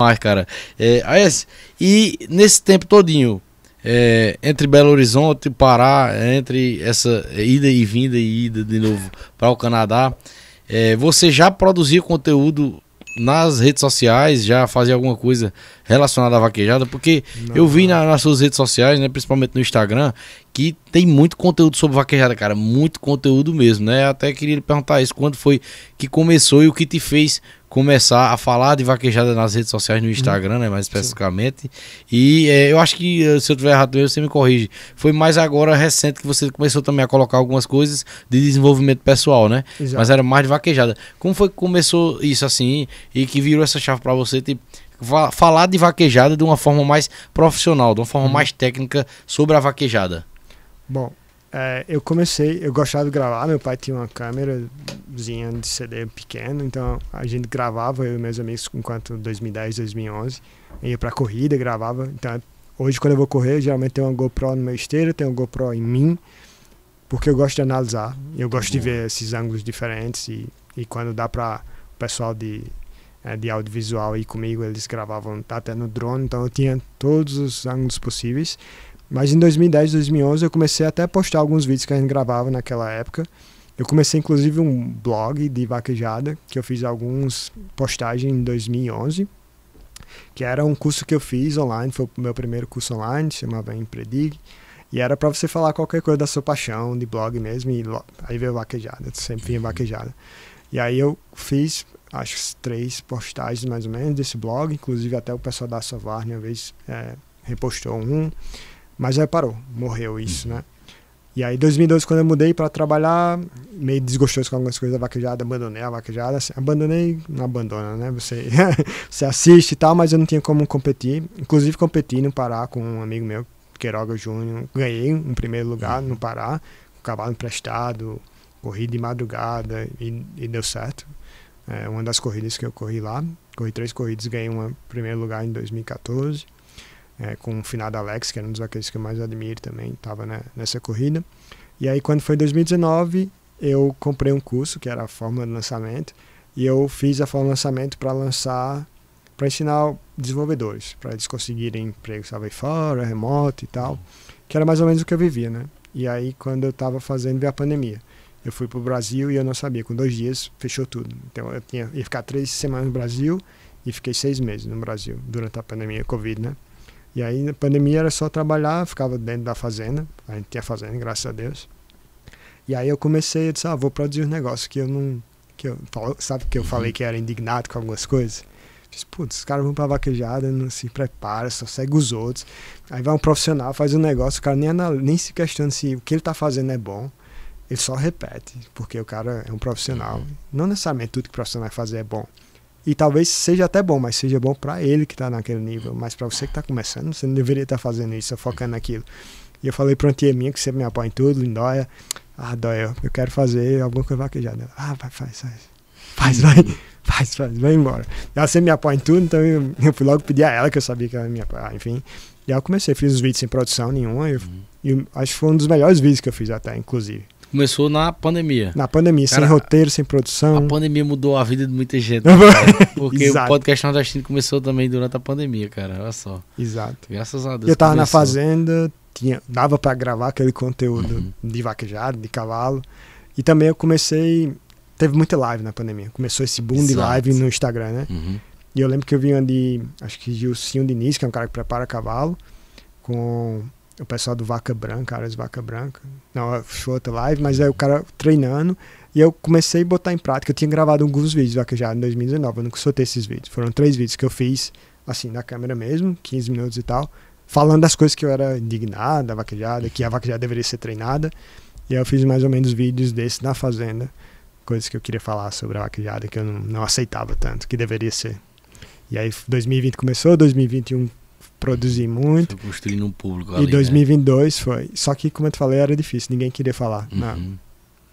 mais, cara. É, assim, e nesse tempo todinho, é, entre Belo Horizonte, Pará, entre essa ida e vinda e ida de novo para o Canadá, é, você já produzia conteúdo nas redes sociais, já fazia alguma coisa relacionada à vaquejada? Porque não, eu vi na, nas suas redes sociais, né, principalmente no Instagram, que tem muito conteúdo sobre vaquejada, cara, muito conteúdo mesmo, né? Até queria lhe perguntar isso, quando foi que começou e o que te fez começar a falar de vaquejada nas redes sociais, no uhum. Instagram, né, mais especificamente. Sim. E é, eu acho que, eh, se eu tiver errado, você me corrige. Foi mais agora recente que você começou também a colocar algumas coisas de desenvolvimento pessoal, né? Exato. Mas era mais de vaquejada. Como foi que começou isso assim e que virou essa chave para você, tipo, falar de vaquejada de uma forma mais profissional, de uma forma uhum. mais técnica sobre a vaquejada? Bom, é, eu comecei, eu gostava de gravar, meu pai tinha uma câmera cozinha de CD pequeno, então a gente gravava, eu e meus amigos, enquanto 2010, 2011, ia pra corrida, gravava. Então hoje, quando eu vou correr, geralmente tem uma GoPro no meu esteiro, tem uma GoPro em mim, porque eu gosto de analisar, eu gosto de uhum. ver esses ângulos diferentes e, e quando dá pra o pessoal de, eh, de audiovisual ir comigo, eles gravavam tá até no drone, então eu tinha todos os ângulos possíveis. Mas em 2010, 2011 eu comecei até a postar alguns vídeos que a gente gravava naquela época. Eu comecei inclusive um blog de vaquejada que eu fiz alguns postagens em 2011, que era um curso que eu fiz online, foi o meu primeiro curso online, chamava Empredig, e era para você falar qualquer coisa da sua paixão de blog mesmo e aí veio vaquejada, sempre vinha vaquejada. E aí eu fiz acho três postagens mais ou menos desse blog, inclusive até o pessoal da Sovarne uma vez é, repostou um, mas aí parou, morreu isso, uhum. né? E aí, 2012, quando eu mudei para trabalhar, meio desgostoso com algumas coisas da vaquejada, abandonei a vaquejada. Assim, abandonei, não abandona, né? Você, você assiste e tal, mas eu não tinha como competir. Inclusive, competi no Pará com um amigo meu, Queiroga Júnior. Ganhei um primeiro lugar no Pará, com cavalo emprestado, corri de madrugada e, e deu certo. É uma das corridas que eu corri lá. Corri três corridas, ganhei um primeiro lugar em 2014 é, com o finado Alex, que era um dos aqueles que eu mais admiro também, estava né, nessa corrida. E aí, quando foi 2019, eu comprei um curso, que era a fórmula de lançamento, e eu fiz a fórmula de lançamento para lançar, para ensinar desenvolvedores, para eles conseguirem emprego, sabe, fora, remoto e tal, que era mais ou menos o que eu vivia, né? E aí, quando eu estava fazendo, veio a pandemia. Eu fui para o Brasil e eu não sabia. Com dois dias, fechou tudo. Então, eu tinha, ia ficar três semanas no Brasil e fiquei seis meses no Brasil, durante a pandemia Covid, né? E aí na pandemia era só trabalhar, ficava dentro da fazenda, a gente tinha fazenda, graças a Deus. E aí eu comecei, a dizer, ah, vou produzir um negócio que eu não, que eu, sabe que eu uhum. falei que era indignado com algumas coisas? Diz, putz, os caras vão pra vaquejada, não se prepara, só segue os outros. Aí vai um profissional, faz um negócio, o cara nem, analisa, nem se questiona se o que ele tá fazendo é bom. Ele só repete, porque o cara é um profissional. Uhum. Não necessariamente tudo que o profissional vai fazer é bom. E talvez seja até bom, mas seja bom para ele que está naquele nível. Mas para você que está começando, você não deveria estar tá fazendo isso, focando naquilo. E eu falei para uma minha que sempre me apoia em tudo, em dóia. Ah, dóia, eu quero fazer alguma coisa vaquejada. Ah, vai, faz, faz. Faz, vai. Faz, faz, vai embora. Ela sempre me apoia em tudo, então eu, eu fui logo pedir a ela que eu sabia que ela me apoiar, enfim. E aí eu comecei, fiz os vídeos sem produção nenhuma. Eu, uhum. E acho que foi um dos melhores vídeos que eu fiz até, inclusive. Começou na pandemia. Na pandemia, cara, sem roteiro, sem produção. A pandemia mudou a vida de muita gente. Cara, porque o podcast nordestino começou também durante a pandemia, cara. Olha só. Exato. Graças a Deus. Eu tava começou. na fazenda, tinha, dava para gravar aquele conteúdo uhum. de vaquejado, de cavalo. E também eu comecei. Teve muita live na pandemia. Começou esse boom Exato. de live no Instagram, né? Uhum. E eu lembro que eu vinha de. Acho que Gilcinho Diniz, que é um cara que prepara cavalo, com o pessoal do Vaca Branca, áreas Vaca Branca, não, foi é outra live, mas aí o cara treinando, e eu comecei a botar em prática, eu tinha gravado alguns vídeos do em 2019, eu nunca soltei esses vídeos, foram três vídeos que eu fiz, assim, na câmera mesmo, 15 minutos e tal, falando das coisas que eu era indignado a vaquejada, que a vaquejada deveria ser treinada, e aí eu fiz mais ou menos vídeos desses na fazenda, coisas que eu queria falar sobre a vaquejada, que eu não, não aceitava tanto, que deveria ser. E aí 2020 começou, 2021 produzi muito. Foi construindo um público ali, né? E 2022 né? foi. Só que, como eu te falei, era difícil. Ninguém queria falar. Uhum. Não.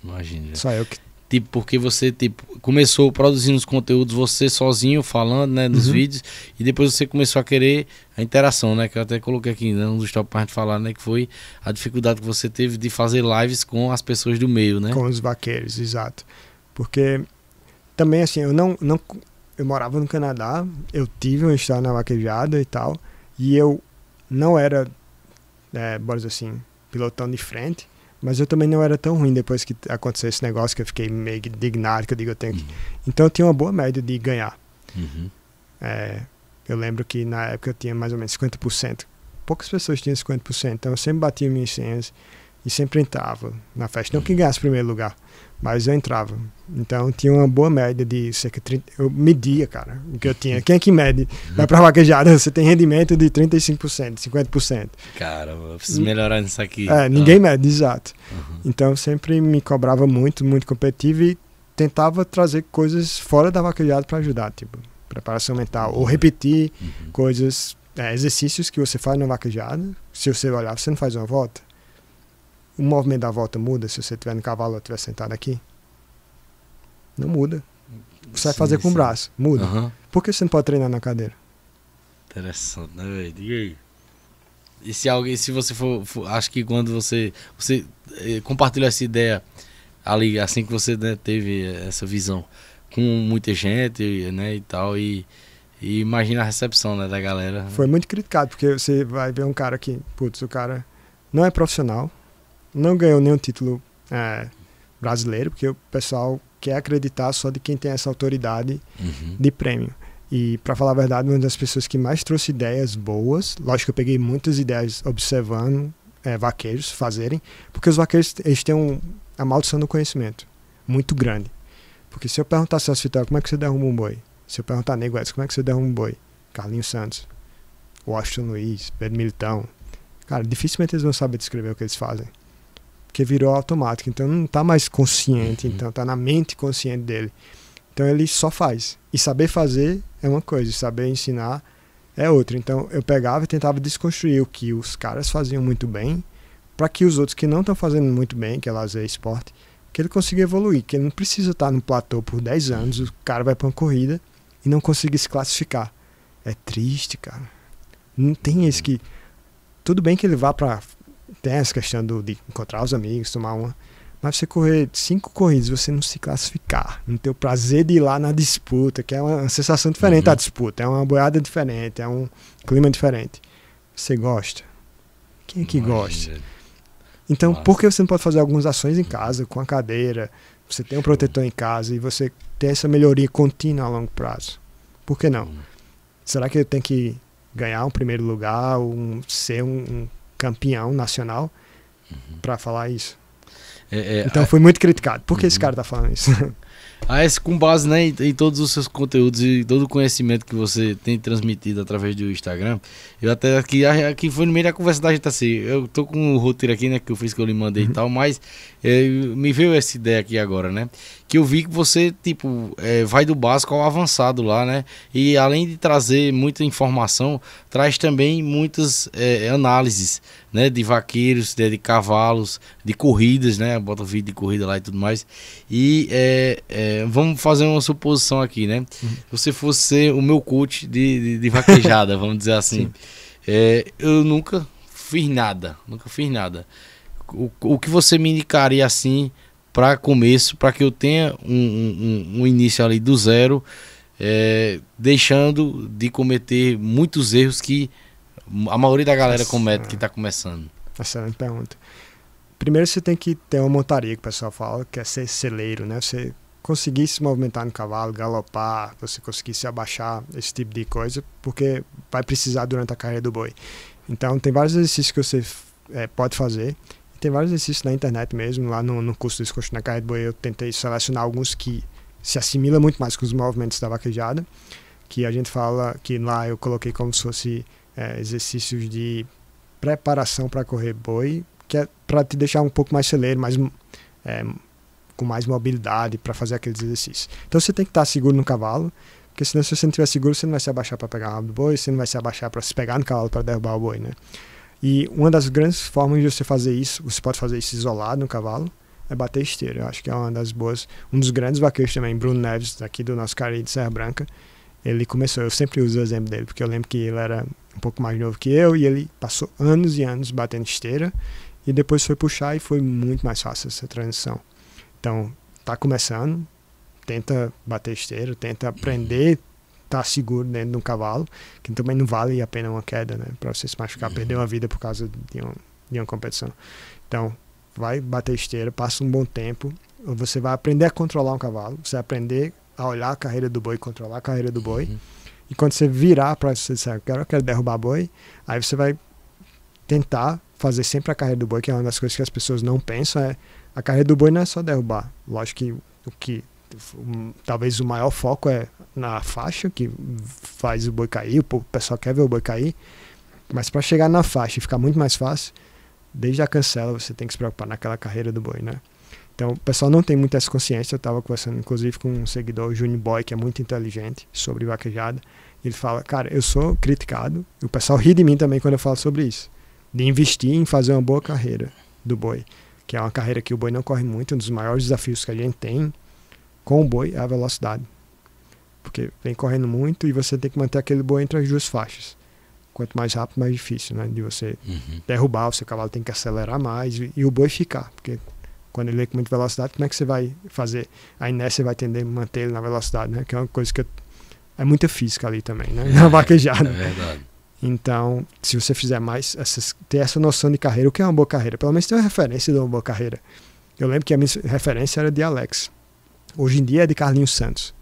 Imagina. Só eu que... Tipo, porque você tipo, começou produzindo os conteúdos você sozinho, falando, né, nos uhum. vídeos, e depois você começou a querer a interação, né, que eu até coloquei aqui, né, um dos top para falar, né, que foi a dificuldade que você teve de fazer lives com as pessoas do meio, né? Com os vaqueiros, exato. Porque também assim, eu não não eu morava no Canadá, eu tive uma história na vaquejada e tal, e eu não era, é, bora dizer assim, pilotão de frente, mas eu também não era tão ruim depois que aconteceu esse negócio que eu fiquei meio indignado, que eu digo, eu tenho que... Uhum. Então eu tinha uma boa média de ganhar. Uhum. É, eu lembro que na época eu tinha mais ou menos 50%. Poucas pessoas tinham 50%, então eu sempre batia minhas senhas e sempre entrava na festa. Não que uhum. ganhasse primeiro lugar, mas eu entrava. Então tinha uma boa média de cerca de 30. Eu media, cara, o que eu tinha. Quem é que mede? Uhum. Vai pra vaquejada, você tem rendimento de 35%, 50%. Cara, eu preciso melhorar nisso aqui. É, ninguém ah. mede, exato. Uhum. Então sempre me cobrava muito, muito competitivo e tentava trazer coisas fora da vaquejada para ajudar, tipo, preparação mental. Ou uhum. repetir uhum. coisas, é, exercícios que você faz na vaquejada. Se você olhar, você não faz uma volta. O movimento da volta muda se você estiver no cavalo ou estiver sentado aqui? Não muda. Você sim, vai fazer com sim. o braço, muda. Uhum. Por que você não pode treinar na cadeira? Interessante, né, velho? Diga aí. E se alguém, se você for, for, acho que quando você, você eh, compartilhou essa ideia ali, assim que você né, teve essa visão com muita gente, né, e tal, e, e, imagina a recepção, né, da galera. Foi muito criticado, porque você vai ver um cara que, putz, o cara não é profissional, não ganhou nenhum título é, brasileiro, porque o pessoal quer acreditar só de quem tem essa autoridade uhum. de prêmio. E, para falar a verdade, uma das pessoas que mais trouxe ideias boas, lógico que eu peguei muitas ideias observando é, vaqueiros fazerem, porque os vaqueiros eles têm um, a maldição do conhecimento muito grande. Porque se eu perguntar Celso Fitel, como é que você derruba um boi? Se eu perguntar Nego Edson, como é que você derruba um boi? Carlinhos Santos, Washington Luiz, Pedro Militão. Cara, dificilmente eles vão saber descrever o que eles fazem porque virou automático. Então não está mais consciente, uhum. então está na mente consciente dele. Então ele só faz. E saber fazer é uma coisa, saber ensinar é outra. Então eu pegava e tentava desconstruir o que os caras faziam muito bem, para que os outros que não estão fazendo muito bem, que é lazer esporte, que ele consiga evoluir, que ele não precisa estar tá no platô por 10 anos, o cara vai para uma corrida e não consegue se classificar. É triste, cara. Não tem esse que tudo bem que ele vá para tem essa questão do, de encontrar os amigos, tomar uma. Mas você correr cinco corridas, você não se classificar, não ter o prazer de ir lá na disputa, que é uma sensação diferente uhum. da disputa, é uma boiada diferente, é um clima diferente. Você gosta? Quem é que Imagina. gosta? Então, Nossa. por que você não pode fazer algumas ações em casa, com a cadeira, você tem um protetor em casa e você tem essa melhoria contínua a longo prazo? Por que não? Uhum. Será que eu tenho que ganhar um primeiro lugar, um, ser um, um campeão nacional uhum. para falar isso. É, é, então a... foi muito criticado. Por que uhum. esse cara tá falando isso? Ah, esse, com base né, em, em, todos os seus conteúdos e todo o conhecimento que você tem transmitido através do Instagram, eu até aqui, aqui foi no meio da conversa da gente assim, eu tô com o roteiro aqui, né, que eu fiz, que eu lhe mandei uhum. e tal, mas é, me veio essa ideia aqui agora, né? que eu vi que você, tipo, é, vai do básico ao avançado lá, né? E além de trazer muita informação, traz também muitas é, análises, né? De vaqueiros, de, né? de, cavalos, de corridas, né? Bota vídeo de corrida lá e tudo mais. E é, é vamos fazer uma suposição aqui, né? Se uhum. Você fosse ser o meu coach de, de, de vaquejada, vamos dizer assim. É, eu nunca fiz nada, nunca fiz nada. O, o que você me indicaria assim para começo, para que eu tenha um, um, um, início ali do zero, é, deixando de cometer muitos erros que a maioria da galera comete que está começando? Excelente pergunta. Primeiro você tem que ter uma montaria que o pessoal fala, que é ser celeiro, né? Você conseguir se movimentar no cavalo, galopar, você conseguir se abaixar, esse tipo de coisa, porque vai precisar durante a carreira do boi. Então, tem vários exercícios que você é, pode fazer tem vários exercícios na internet mesmo. Lá no, no curso do Escocho na Carreira de Boi, eu tentei selecionar alguns que se assimila muito mais com os movimentos da vaquejada, que a gente fala, que lá eu coloquei como se fosse é, exercícios de preparação para correr boi, que é para te deixar um pouco mais celeiro, mais, é, com mais mobilidade para fazer aqueles exercícios. Então você tem que estar tá seguro no cavalo, porque senão se você não estiver seguro, você não vai se abaixar para pegar o rabo do boi, você não vai se abaixar para se pegar no cavalo para derrubar o boi, né? E uma das grandes formas de você fazer isso, você pode fazer isso isolado no cavalo, é bater esteira. Eu acho que é uma das boas, um dos grandes vaqueiros também, Bruno Neves, aqui do nosso cara de Serra Branca. Ele começou, eu sempre uso o exemplo dele, porque eu lembro que ele era um pouco mais novo que eu e ele passou anos e anos batendo esteira e depois foi puxar e foi muito mais fácil essa transição. Então, tá começando, tenta bater esteira, tenta aprender tá seguro dentro de um cavalo, que também não vale a pena uma queda, né? Para você se machucar, uhum. perder uma vida por causa de, um, de uma competição. Então, vai bater esteira, passa um bom tempo, você vai aprender a controlar um cavalo, você vai aprender a olhar a carreira do boi, controlar a carreira do boi. Uhum. E quando você virar para você disser, eu quero, eu quero derrubar boi, aí você vai tentar fazer sempre a carreira do boi, que é uma das coisas que as pessoas não pensam, é a carreira do boi não é só derrubar. Lógico que o que talvez o maior foco é na faixa que faz o boi cair, o pessoal quer ver o boi cair, mas para chegar na faixa e ficar muito mais fácil, desde a cancela você tem que se preocupar naquela carreira do boi, né? Então, o pessoal não tem muita essa consciência. Eu estava conversando, inclusive, com um seguidor, o Juni Boy, que é muito inteligente sobre vaquejada. Ele fala, cara, eu sou criticado. O pessoal ri de mim também quando eu falo sobre isso. De investir em fazer uma boa carreira do boi. Que é uma carreira que o boi não corre muito. Um dos maiores desafios que a gente tem com o boi a velocidade. Porque vem correndo muito e você tem que manter aquele boi entre as duas faixas. Quanto mais rápido, mais difícil né, de você uhum. derrubar. O seu cavalo tem que acelerar mais e, e o boi ficar. Porque quando ele é com muita velocidade, como é que você vai fazer? A inércia vai tender a manter ele na velocidade, né? Que é uma coisa que eu, é muita física ali também, né? É, na vaquejada. É verdade. Então, se você fizer mais, essas, ter essa noção de carreira, o que é uma boa carreira? Pelo menos ter uma referência de uma boa carreira. Eu lembro que a minha referência era de Alex hoje em dia é de Carlinhos Santos,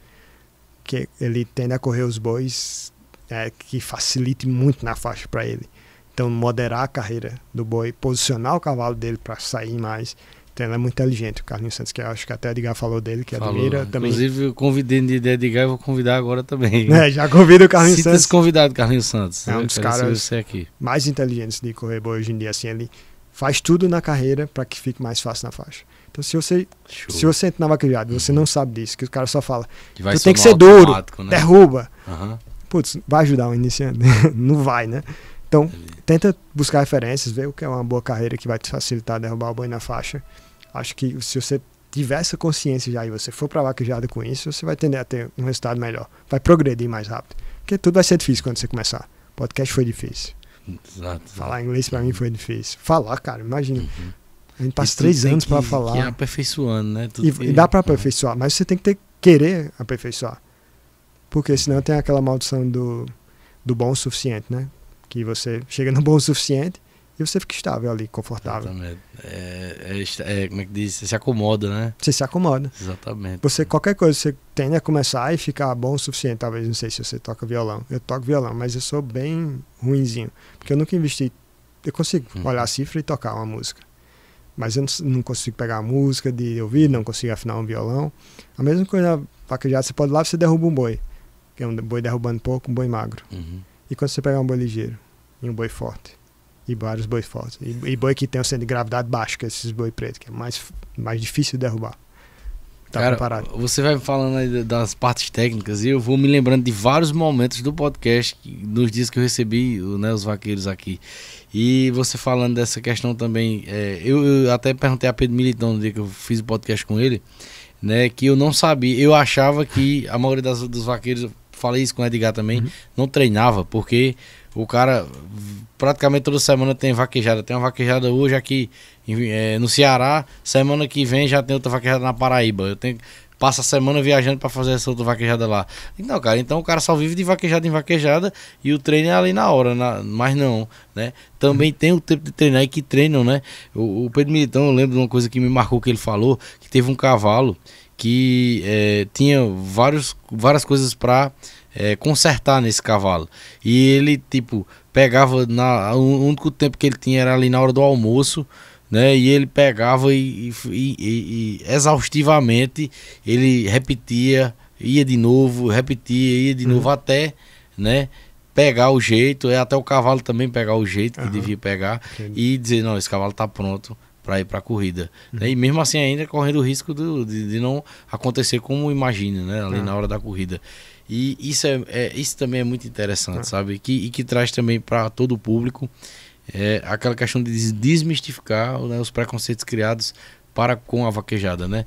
que ele tende a correr os bois é, que facilite muito na faixa para ele. Então, moderar a carreira do boi, posicionar o cavalo dele para sair mais. Então, ele é muito inteligente, o Carlinhos Santos, que acho que até Edgar falou dele, que falou. admira né? também. Inclusive, eu convidei de Edgar e vou convidar agora também. É, já convido o Carlinhos Sinta Santos. convidado, Carlinhos Santos. É um dos caras é mais inteligentes de correr boi hoje em dia. Assim, ele faz tudo na carreira para que fique mais fácil na faixa. Então, se você, se você entra na vaquejada, você não uhum. sabe disso, que o cara só fala, que tu tem que ser duro, né? derruba. Uhum. Putz, vai ajudar um iniciante? não vai, né? Então, tenta buscar referências, ver o que é uma boa carreira que vai te facilitar derrubar o banho na faixa. Acho que se você tiver essa consciência já e você for para vaquejada com isso, você vai tender a ter um resultado melhor. Vai progredir mais rápido. Porque tudo vai ser difícil quando você começar. Podcast foi difícil. Exato. Falar inglês para mim foi difícil. Falar, cara, imagina. Uhum. A gente passa três anos para falar. Que aperfeiçoando, né? Tudo e, que... e dá para aperfeiçoar, mas você tem que ter, querer aperfeiçoar. Porque senão tem aquela maldição do, do bom o suficiente, né? Que você chega no bom o suficiente e você fica estável ali, confortável. Exatamente. É, é, é, como é que diz? Você se acomoda, né? Você se acomoda. Exatamente. Você, qualquer coisa, você tende a começar e ficar bom o suficiente. Talvez, não sei se você toca violão. Eu toco violão, mas eu sou bem ruinzinho. Porque eu nunca investi. Eu consigo hum. olhar a cifra e tocar uma música. Mas eu não, não consigo pegar a música de ouvir, não consigo afinar um violão. A mesma coisa, vaquejada, você pode ir lá você derruba um boi. Que é um boi derrubando pouco, um boi magro. Uhum. E quando você pegar um boi ligeiro e um boi forte, e vários bois fortes, e, e boi que tem um centro de gravidade baixo, que é esses boi preto, que é mais, mais difícil de derrubar tá Cara, preparado. Você vai falando aí das partes técnicas e eu vou me lembrando de vários momentos do podcast nos dias que eu recebi né, os vaqueiros aqui. E você falando dessa questão também, é, eu, eu, até perguntei a Pedro Militão no dia que eu fiz o podcast com ele, né, que eu não sabia, eu achava que a maioria das, dos vaqueiros, falei isso com o Edgar também, uhum. não treinava, porque o cara praticamente toda semana tem vaquejada. Tem uma vaquejada hoje aqui é, no Ceará, semana que vem já tem outra vaquejada na Paraíba. Eu tenho passa a semana viajando para fazer essa outra vaquejada lá. Então, cara, então o cara só vive de vaquejada em vaquejada e o treino é ali na hora, na, mas não, né? Também uhum. tem o tempo de treinar e que treinam, né? O, o Pedro Militão, eu lembro de uma coisa que me marcou que ele falou, que teve um cavalo que é, tinha vários, várias coisas para é, consertar nesse cavalo. E ele, tipo, pegava. Na, o único tempo que ele tinha era ali na hora do almoço. Né, e ele pegava e, e, e, e exaustivamente ele repetia, ia de novo, repetia, ia de uhum. novo até, né? pegar o jeito, é até o cavalo também pegar o jeito que uhum. devia pegar Entendi. e dizer, não, esse cavalo está pronto para ir para a corrida. Uhum. Né? E mesmo assim ainda correndo o risco do, de, de, não acontecer como imagina, né? Ali uhum. na hora da corrida. E isso, é, é isso também é muito interessante, ah. sabe? Que, e que traz também para todo o público é, aquela questão de desmistificar né, os preconceitos criados para com a vaquejada, né?